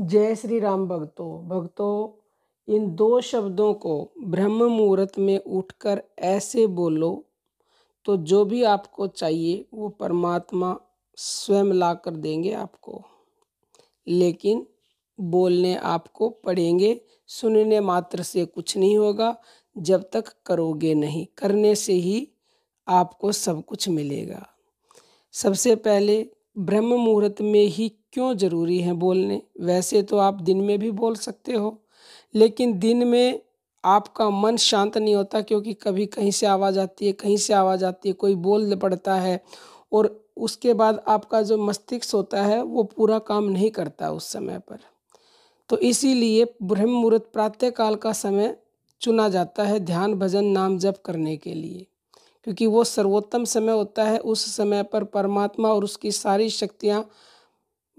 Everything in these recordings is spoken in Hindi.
जय श्री राम भक्तों भक्तों इन दो शब्दों को ब्रह्म मुहूर्त में उठकर ऐसे बोलो तो जो भी आपको चाहिए वो परमात्मा स्वयं ला कर देंगे आपको लेकिन बोलने आपको पड़ेंगे सुनने मात्र से कुछ नहीं होगा जब तक करोगे नहीं करने से ही आपको सब कुछ मिलेगा सबसे पहले ब्रह्म मुहूर्त में ही क्यों ज़रूरी हैं बोलने वैसे तो आप दिन में भी बोल सकते हो लेकिन दिन में आपका मन शांत नहीं होता क्योंकि कभी कहीं से आवाज़ आती है कहीं से आवाज़ आती है कोई बोल पड़ता है और उसके बाद आपका जो मस्तिष्क होता है वो पूरा काम नहीं करता उस समय पर तो इसीलिए ब्रह्म मुहूर्त प्रातःकाल का समय चुना जाता है ध्यान भजन नाम जप करने के लिए क्योंकि वो सर्वोत्तम समय होता है उस समय पर परमात्मा और उसकी सारी शक्तियाँ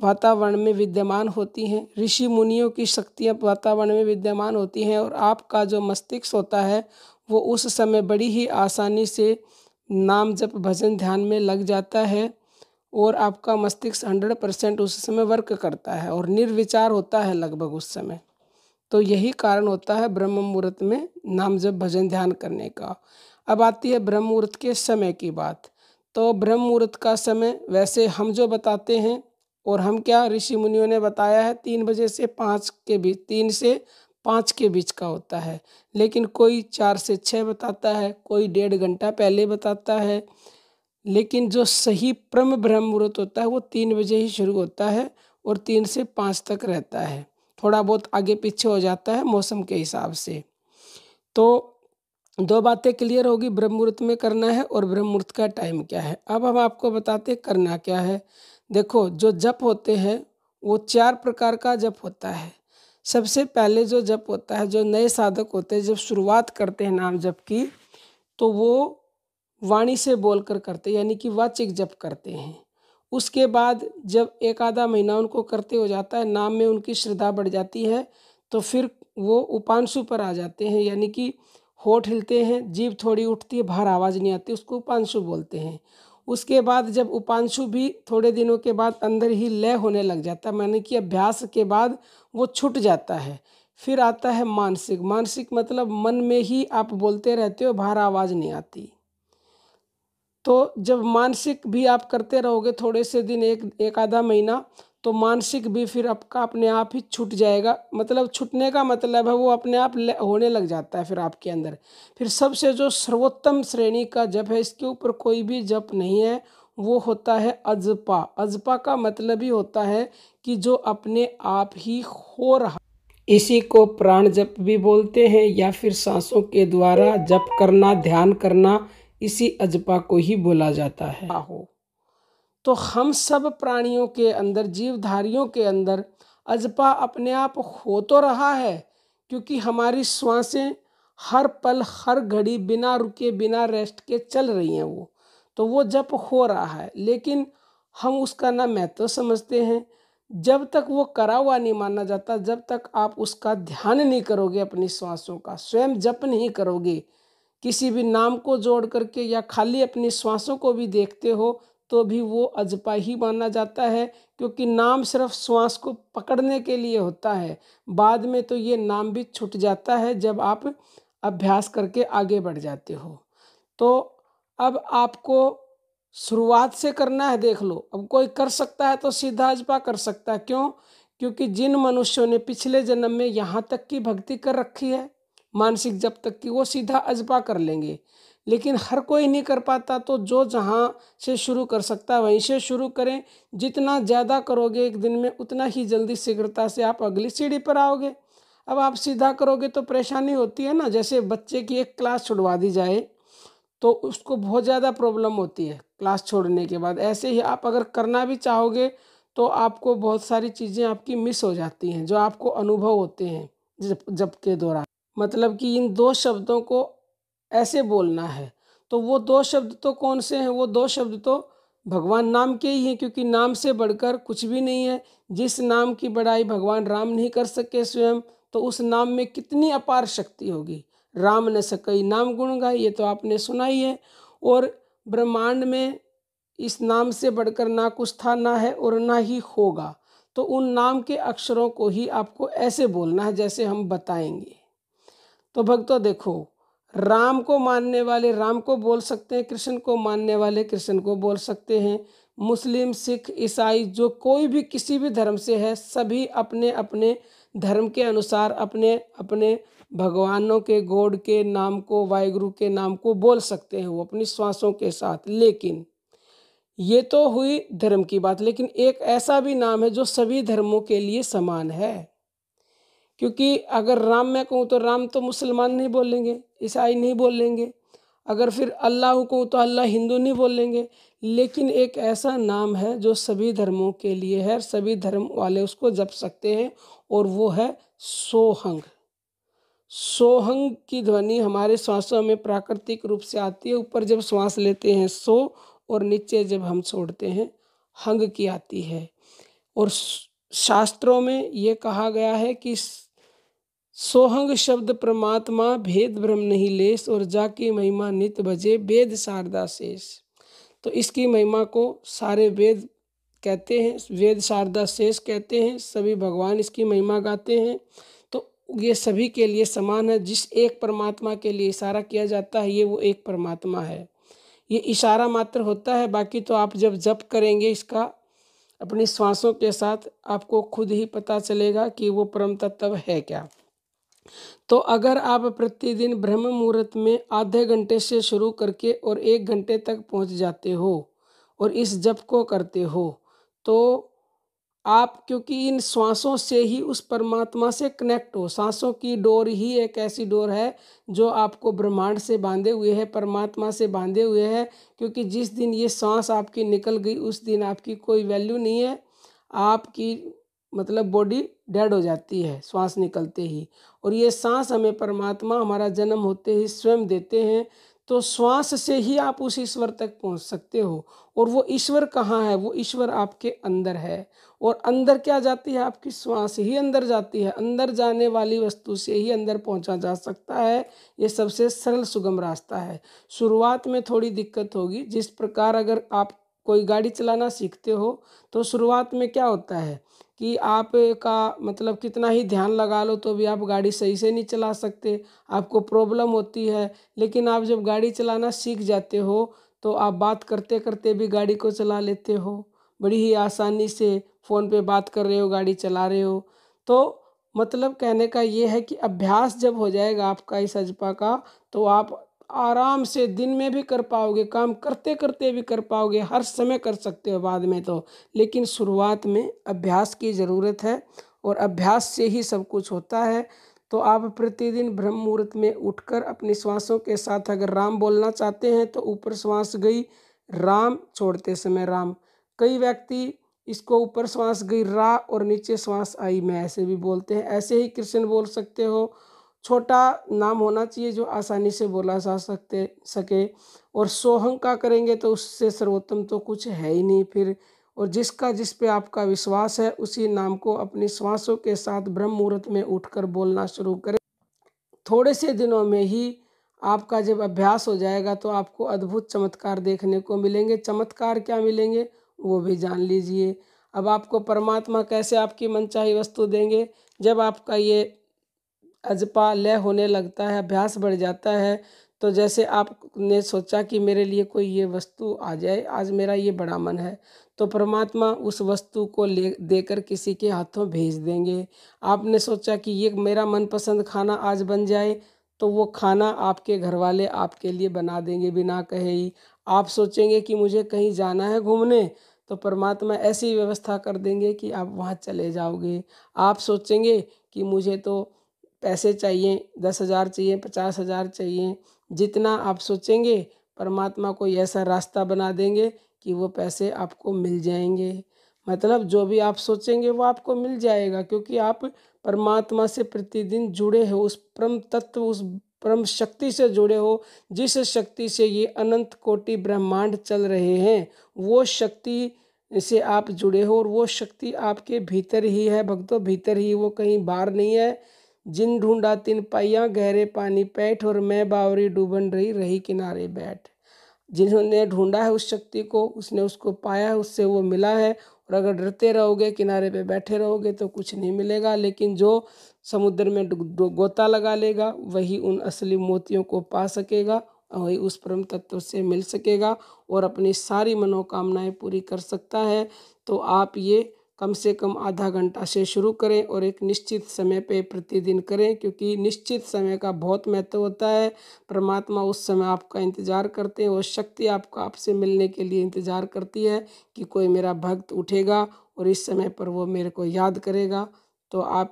वातावरण में विद्यमान होती हैं ऋषि मुनियों की शक्तियाँ वातावरण में विद्यमान होती हैं और आपका जो मस्तिष्क होता है वो उस समय बड़ी ही आसानी से नाम जप भजन ध्यान में लग जाता है और आपका मस्तिष्क हंड्रेड परसेंट उस समय वर्क करता है और निर्विचार होता है लगभग उस समय तो यही कारण होता है ब्रह्म मुहूर्त में नाम जप भजन ध्यान करने का अब आती है ब्रह्म मुहूर्त के समय की बात तो ब्रह्म मुहूर्त का समय वैसे हम जो बताते हैं और हम क्या ऋषि मुनियों ने बताया है तीन बजे से पाँच के बीच तीन से पाँच के बीच का होता है लेकिन कोई चार से छः बताता है कोई डेढ़ घंटा पहले बताता है लेकिन जो सही प्रम ब्रह्म मुहूर्त होता है वो तीन बजे ही शुरू होता है और तीन से पाँच तक रहता है थोड़ा बहुत आगे पीछे हो जाता है मौसम के हिसाब से तो दो बातें क्लियर होगी ब्रह्म मुहूर्त में करना है और ब्रह्म मुहूर्त का टाइम क्या है अब हम आपको बताते करना क्या है देखो जो जप होते हैं वो चार प्रकार का जप होता है सबसे पहले जो जप होता है जो नए साधक होते हैं जब शुरुआत करते हैं नाम जप की तो वो वाणी से बोलकर करते यानी कि वाचिक जप करते हैं उसके बाद जब एक आधा महीना उनको करते हो जाता है नाम में उनकी श्रद्धा बढ़ जाती है तो फिर वो उपांशु पर आ जाते हैं यानी कि होठ हिलते हैं जीभ थोड़ी उठती है बाहर आवाज़ नहीं आती उसको उपांशु बोलते हैं उसके बाद जब उपांशु भी थोड़े दिनों के बाद अंदर ही लय होने लग जाता है मैंने कि अभ्यास के बाद वो छूट जाता है फिर आता है मानसिक मानसिक मतलब मन में ही आप बोलते रहते हो बाहर आवाज़ नहीं आती तो जब मानसिक भी आप करते रहोगे थोड़े से दिन एक एक आधा महीना तो मानसिक भी फिर आपका अपने आप ही छूट जाएगा मतलब छूटने का मतलब है वो अपने आप होने लग जाता है फिर आपके अंदर फिर सबसे जो सर्वोत्तम श्रेणी का जप है इसके ऊपर कोई भी जप नहीं है वो होता है अजपा अजपा का मतलब ही होता है कि जो अपने आप ही हो रहा इसी को प्राण जप भी बोलते हैं या फिर सांसों के द्वारा जप करना ध्यान करना इसी अजपा को ही बोला जाता है हो तो हम सब प्राणियों के अंदर जीवधारियों के अंदर अजपा अपने आप हो तो रहा है क्योंकि हमारी श्वासें हर पल हर घड़ी बिना रुके बिना रेस्ट के चल रही हैं वो तो वो जप हो रहा है लेकिन हम उसका ना महत्व समझते हैं जब तक वो करा हुआ नहीं माना जाता जब तक आप उसका ध्यान नहीं करोगे अपनी श्वासों का स्वयं जप नहीं करोगे किसी भी नाम को जोड़ करके या खाली अपनी श्वासों को भी देखते हो तो भी वो अजपा ही माना जाता है क्योंकि नाम सिर्फ श्वास को पकड़ने के लिए होता है बाद में तो ये नाम भी छूट जाता है जब आप अभ्यास करके आगे बढ़ जाते हो तो अब आपको शुरुआत से करना है देख लो अब कोई कर सकता है तो सीधा अजपा कर सकता है क्यों क्योंकि जिन मनुष्यों ने पिछले जन्म में यहाँ तक की भक्ति कर रखी है मानसिक जब तक कि वो सीधा अजबा कर लेंगे लेकिन हर कोई नहीं कर पाता तो जो जहाँ से शुरू कर सकता है वहीं से शुरू करें जितना ज़्यादा करोगे एक दिन में उतना ही जल्दी शीघ्रता से आप अगली सीढ़ी पर आओगे अब आप सीधा करोगे तो परेशानी होती है ना जैसे बच्चे की एक क्लास छुड़वा दी जाए तो उसको बहुत ज़्यादा प्रॉब्लम होती है क्लास छोड़ने के बाद ऐसे ही आप अगर करना भी चाहोगे तो आपको बहुत सारी चीज़ें आपकी मिस हो जाती हैं जो आपको अनुभव होते हैं जब जब के दौरान मतलब कि इन दो शब्दों को ऐसे बोलना है तो वो दो शब्द तो कौन से हैं वो दो शब्द तो भगवान नाम के ही हैं क्योंकि नाम से बढ़कर कुछ भी नहीं है जिस नाम की बड़ाई भगवान राम नहीं कर सके स्वयं तो उस नाम में कितनी अपार शक्ति होगी राम न सकई नाम गुण गाई ये तो आपने सुना ही है और ब्रह्मांड में इस नाम से बढ़कर ना कुछ था ना है और ना ही होगा तो उन नाम के अक्षरों को ही आपको ऐसे बोलना है जैसे हम बताएंगे तो भक्तों देखो राम को मानने वाले राम को बोल सकते हैं कृष्ण को मानने वाले कृष्ण को बोल सकते हैं मुस्लिम सिख ईसाई जो कोई भी किसी भी धर्म से है सभी अपने अपने धर्म के अनुसार अपने अपने भगवानों के गोड के नाम को वाहिगुरु के नाम को बोल सकते हैं वो अपनी श्वासों के साथ लेकिन ये तो हुई धर्म की बात लेकिन एक ऐसा भी नाम है जो सभी धर्मों के लिए समान है क्योंकि अगर राम मैं कहूँ तो राम तो मुसलमान नहीं बोलेंगे ईसाई नहीं बोलेंगे अगर फिर अल्लाह कहूँ तो अल्लाह हिंदू नहीं बोलेंगे लेकिन एक ऐसा नाम है जो सभी धर्मों के लिए है सभी धर्म वाले उसको जप सकते हैं और वो है सोहंग सोहंग की ध्वनि हमारे श्वासों में प्राकृतिक रूप से आती है ऊपर जब श्वास लेते हैं सो और नीचे जब हम छोड़ते हैं हंग की आती है और शास्त्रों में ये कहा गया है कि सोहंग शब्द परमात्मा भेद भ्रम नहीं लेस और जाकी महिमा नित बजे वेद शारदा शेष तो इसकी महिमा को सारे वेद कहते हैं वेद शारदा शेष कहते हैं सभी भगवान इसकी महिमा गाते हैं तो ये सभी के लिए समान है जिस एक परमात्मा के लिए इशारा किया जाता है ये वो एक परमात्मा है ये इशारा मात्र होता है बाकी तो आप जब जप करेंगे इसका अपनी श्वासों के साथ आपको खुद ही पता चलेगा कि वो परम तत्व है क्या तो अगर आप प्रतिदिन ब्रह्म मुहूर्त में आधे घंटे से शुरू करके और एक घंटे तक पहुंच जाते हो और इस जप को करते हो तो आप क्योंकि इन सांसों से ही उस परमात्मा से कनेक्ट हो सांसों की डोर ही एक ऐसी डोर है जो आपको ब्रह्मांड से बांधे हुए है परमात्मा से बांधे हुए है क्योंकि जिस दिन ये सांस आपकी निकल गई उस दिन आपकी कोई वैल्यू नहीं है आपकी मतलब बॉडी डेड हो जाती है श्वास निकलते ही और ये सांस हमें परमात्मा हमारा जन्म होते ही स्वयं देते हैं तो श्वास से ही आप उस ईश्वर तक पहुंच सकते हो और वो ईश्वर कहाँ है वो ईश्वर आपके अंदर है और अंदर क्या जाती है आपकी श्वास ही अंदर जाती है अंदर जाने वाली वस्तु से ही अंदर पहुंचा जा सकता है ये सबसे सरल सुगम रास्ता है शुरुआत में थोड़ी दिक्कत होगी जिस प्रकार अगर आप कोई गाड़ी चलाना सीखते हो तो शुरुआत में क्या होता है कि आप का मतलब कितना ही ध्यान लगा लो तो भी आप गाड़ी सही से नहीं चला सकते आपको प्रॉब्लम होती है लेकिन आप जब गाड़ी चलाना सीख जाते हो तो आप बात करते करते भी गाड़ी को चला लेते हो बड़ी ही आसानी से फ़ोन पे बात कर रहे हो गाड़ी चला रहे हो तो मतलब कहने का ये है कि अभ्यास जब हो जाएगा आपका इस अजपा का तो आप आराम से दिन में भी कर पाओगे काम करते करते भी कर पाओगे हर समय कर सकते हो बाद में तो लेकिन शुरुआत में अभ्यास की ज़रूरत है और अभ्यास से ही सब कुछ होता है तो आप प्रतिदिन ब्रह्म मुहूर्त में उठकर अपनी श्वासों के साथ अगर राम बोलना चाहते हैं तो ऊपर श्वास गई राम छोड़ते समय राम कई व्यक्ति इसको ऊपर श्वास गई रा और नीचे श्वास आई मैं ऐसे भी बोलते हैं ऐसे ही कृष्ण बोल सकते हो छोटा नाम होना चाहिए जो आसानी से बोला जा सकते सके और सोहंग का करेंगे तो उससे सर्वोत्तम तो कुछ है ही नहीं फिर और जिसका जिस पे आपका विश्वास है उसी नाम को अपनी श्वासों के साथ ब्रह्म मुहूर्त में उठकर बोलना शुरू करें थोड़े से दिनों में ही आपका जब अभ्यास हो जाएगा तो आपको अद्भुत चमत्कार देखने को मिलेंगे चमत्कार क्या मिलेंगे वो भी जान लीजिए अब आपको परमात्मा कैसे आपकी मनचाही वस्तु देंगे जब आपका ये अजपा लय होने लगता है अभ्यास बढ़ जाता है तो जैसे आपने सोचा कि मेरे लिए कोई ये वस्तु आ जाए आज मेरा ये बड़ा मन है तो परमात्मा उस वस्तु को ले देकर किसी के हाथों भेज देंगे आपने सोचा कि ये मेरा मनपसंद खाना आज बन जाए तो वो खाना आपके घर वाले आपके लिए बना देंगे बिना कहे ही आप सोचेंगे कि मुझे कहीं जाना है घूमने तो परमात्मा ऐसी व्यवस्था कर देंगे कि आप वहाँ चले जाओगे आप सोचेंगे कि मुझे तो पैसे चाहिए दस हज़ार चाहिए पचास हज़ार चाहिए जितना आप सोचेंगे परमात्मा को ऐसा रास्ता बना देंगे कि वो पैसे आपको मिल जाएंगे मतलब जो भी आप सोचेंगे वो आपको मिल जाएगा क्योंकि आप परमात्मा से प्रतिदिन जुड़े हो उस परम तत्व उस परम शक्ति से जुड़े हो जिस शक्ति से ये अनंत कोटि ब्रह्मांड चल रहे हैं वो शक्ति से आप जुड़े हो और वो शक्ति आपके भीतर ही है भक्तों भीतर ही वो कहीं बाहर नहीं है जिन ढूंढा तिन पाइया गहरे पानी पैठ और मैं बावरी डूबन रही रही किनारे बैठ जिन्होंने ढूंढा है उस शक्ति को उसने उसको पाया है उससे वो मिला है और अगर डरते रहोगे किनारे पे बैठे रहोगे तो कुछ नहीं मिलेगा लेकिन जो समुद्र में गोता लगा लेगा वही उन असली मोतियों को पा सकेगा वही उस परम तत्व से मिल सकेगा और अपनी सारी मनोकामनाएं पूरी कर सकता है तो आप ये कम से कम आधा घंटा से शुरू करें और एक निश्चित समय पे प्रतिदिन करें क्योंकि निश्चित समय का बहुत महत्व होता है परमात्मा उस समय आपका इंतज़ार करते हैं और शक्ति आपका आपसे मिलने के लिए इंतज़ार करती है कि कोई मेरा भक्त उठेगा और इस समय पर वो मेरे को याद करेगा तो आप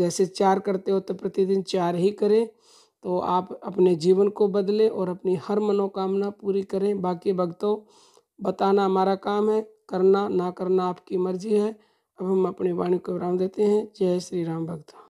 जैसे चार करते हो तो प्रतिदिन चार ही करें तो आप अपने जीवन को बदलें और अपनी हर मनोकामना पूरी करें बाकी भक्तों बताना हमारा काम है करना ना करना आपकी मर्जी है अब हम अपनी वाणी को विराम देते हैं जय श्री राम भक्त